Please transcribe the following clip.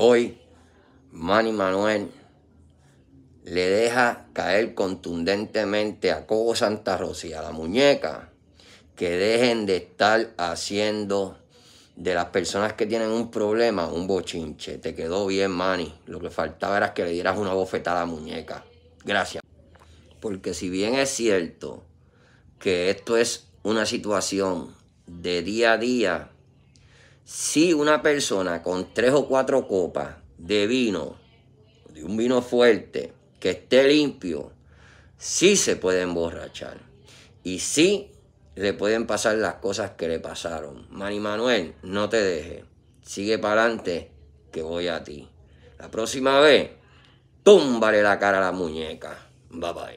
Hoy, Manny Manuel le deja caer contundentemente a Cobo Santa Rosa a la muñeca que dejen de estar haciendo de las personas que tienen un problema un bochinche. Te quedó bien, Manny. Lo que faltaba era que le dieras una bofetada a la muñeca. Gracias. Porque si bien es cierto que esto es una situación de día a día, si una persona con tres o cuatro copas de vino, de un vino fuerte, que esté limpio, sí se puede emborrachar. Y sí le pueden pasar las cosas que le pasaron. Mani Manuel, no te dejes. Sigue para adelante, que voy a ti. La próxima vez, túmbale la cara a la muñeca. Bye bye.